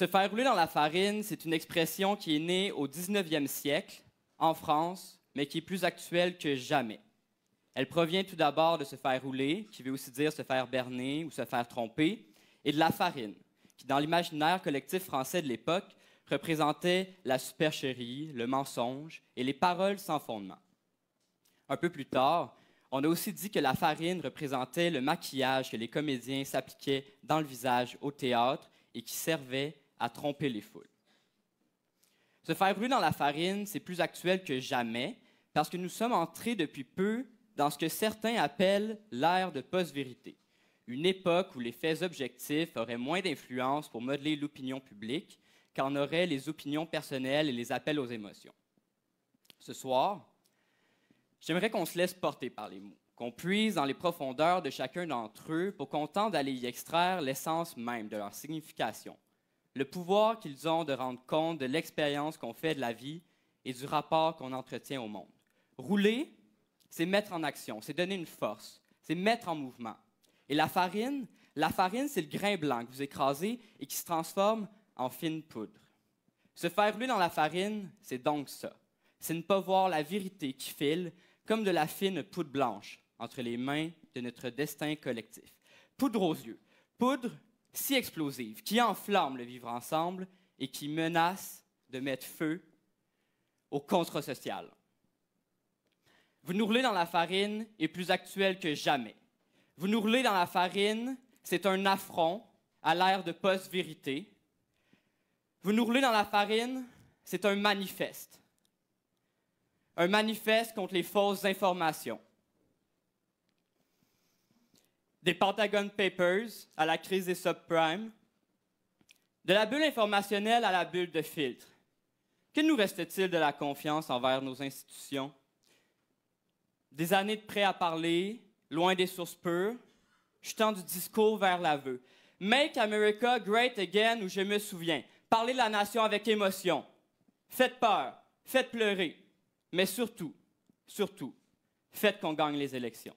Se faire rouler dans la farine, c'est une expression qui est née au 19e siècle, en France, mais qui est plus actuelle que jamais. Elle provient tout d'abord de se faire rouler, qui veut aussi dire se faire berner ou se faire tromper, et de la farine, qui, dans l'imaginaire collectif français de l'époque, représentait la supercherie, le mensonge et les paroles sans fondement. Un peu plus tard, on a aussi dit que la farine représentait le maquillage que les comédiens s'appliquaient dans le visage au théâtre et qui servait à tromper les foules. Se faire brûler dans la farine, c'est plus actuel que jamais, parce que nous sommes entrés depuis peu dans ce que certains appellent l'ère de post-vérité, une époque où les faits objectifs auraient moins d'influence pour modeler l'opinion publique qu'en auraient les opinions personnelles et les appels aux émotions. Ce soir, j'aimerais qu'on se laisse porter par les mots, qu'on puise dans les profondeurs de chacun d'entre eux pour qu'on tente d'aller y extraire l'essence même de leur signification, le pouvoir qu'ils ont de rendre compte de l'expérience qu'on fait de la vie et du rapport qu'on entretient au monde. Rouler, c'est mettre en action, c'est donner une force, c'est mettre en mouvement. Et la farine, la farine, c'est le grain blanc que vous écrasez et qui se transforme en fine poudre. Se faire rouler dans la farine, c'est donc ça. C'est ne pas voir la vérité qui file comme de la fine poudre blanche entre les mains de notre destin collectif. Poudre aux yeux, poudre si explosive, qui enflamme le vivre ensemble et qui menace de mettre feu au contre social. Vous nous roulez dans la farine est plus actuel que jamais. Vous nous roulez dans la farine, c'est un affront à l'ère de post-vérité. Vous nous roulez dans la farine, c'est un manifeste. Un manifeste contre les fausses informations des Pentagon Papers à la crise des subprimes, de la bulle informationnelle à la bulle de filtre. Que nous reste-t-il de la confiance envers nos institutions? Des années de prêts à parler, loin des sources pures, jetant du discours vers l'aveu. Make America Great Again, où je me souviens. Parlez de la nation avec émotion. Faites peur, faites pleurer, mais surtout, surtout, faites qu'on gagne les élections.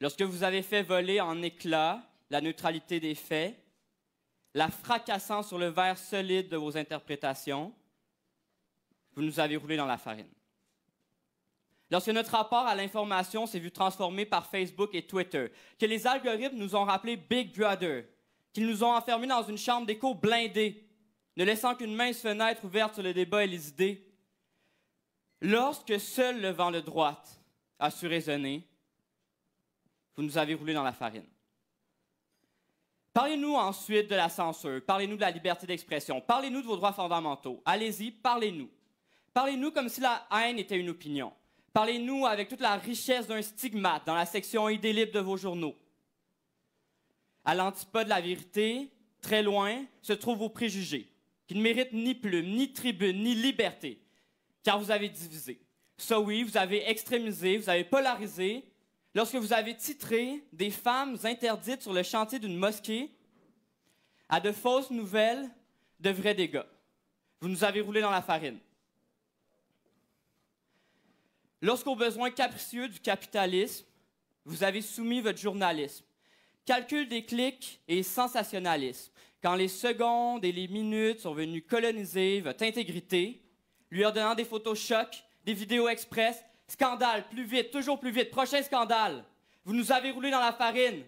Lorsque vous avez fait voler en éclats la neutralité des faits, la fracassant sur le verre solide de vos interprétations, vous nous avez roulé dans la farine. Lorsque notre rapport à l'information s'est vu transformé par Facebook et Twitter, que les algorithmes nous ont rappelé Big Brother, qu'ils nous ont enfermés dans une chambre d'écho blindée, ne laissant qu'une mince fenêtre ouverte sur le débat et les idées, lorsque seul le vent de droite a su raisonner, vous nous avez roulé dans la farine. Parlez-nous ensuite de la censure, parlez-nous de la liberté d'expression, parlez-nous de vos droits fondamentaux. Allez-y, parlez-nous. Parlez-nous comme si la haine était une opinion. Parlez-nous avec toute la richesse d'un stigmate dans la section idélibre de vos journaux. À l'antipode de la vérité, très loin, se trouvent vos préjugés, qui ne méritent ni plume, ni tribune, ni liberté, car vous avez divisé. Ça oui, vous avez extrémisé, vous avez polarisé, lorsque vous avez titré des femmes interdites sur le chantier d'une mosquée à de fausses nouvelles de vrais dégâts. Vous nous avez roulé dans la farine. Lorsqu'aux besoins capricieux du capitalisme, vous avez soumis votre journalisme. Calcul des clics et sensationnalisme. Quand les secondes et les minutes sont venues coloniser votre intégrité, lui ordonnant des photos chocs, des vidéos express, Scandale, plus vite, toujours plus vite. Prochain scandale. Vous nous avez roulé dans la farine.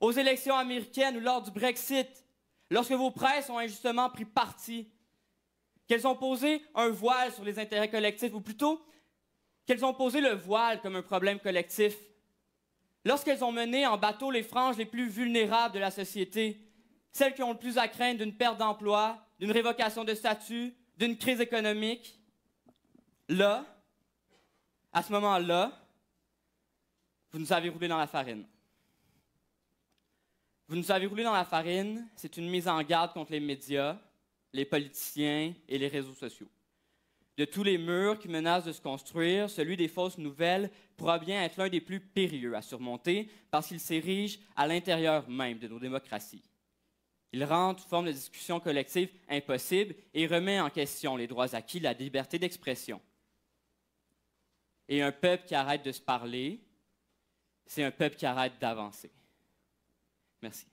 Aux élections américaines ou lors du Brexit, lorsque vos presses ont injustement pris parti, qu'elles ont posé un voile sur les intérêts collectifs, ou plutôt qu'elles ont posé le voile comme un problème collectif. Lorsqu'elles ont mené en bateau les franges les plus vulnérables de la société, celles qui ont le plus à craindre d'une perte d'emploi, d'une révocation de statut, d'une crise économique, là, à ce moment-là, vous nous avez roulé dans la farine. Vous nous avez roulé dans la farine, c'est une mise en garde contre les médias, les politiciens et les réseaux sociaux. De tous les murs qui menacent de se construire, celui des fausses nouvelles pourra bien être l'un des plus périlleux à surmonter parce qu'il s'érige à l'intérieur même de nos démocraties. Il rend toute forme de discussion collective impossible et remet en question les droits acquis, la liberté d'expression. Et un peuple qui arrête de se parler, c'est un peuple qui arrête d'avancer. Merci.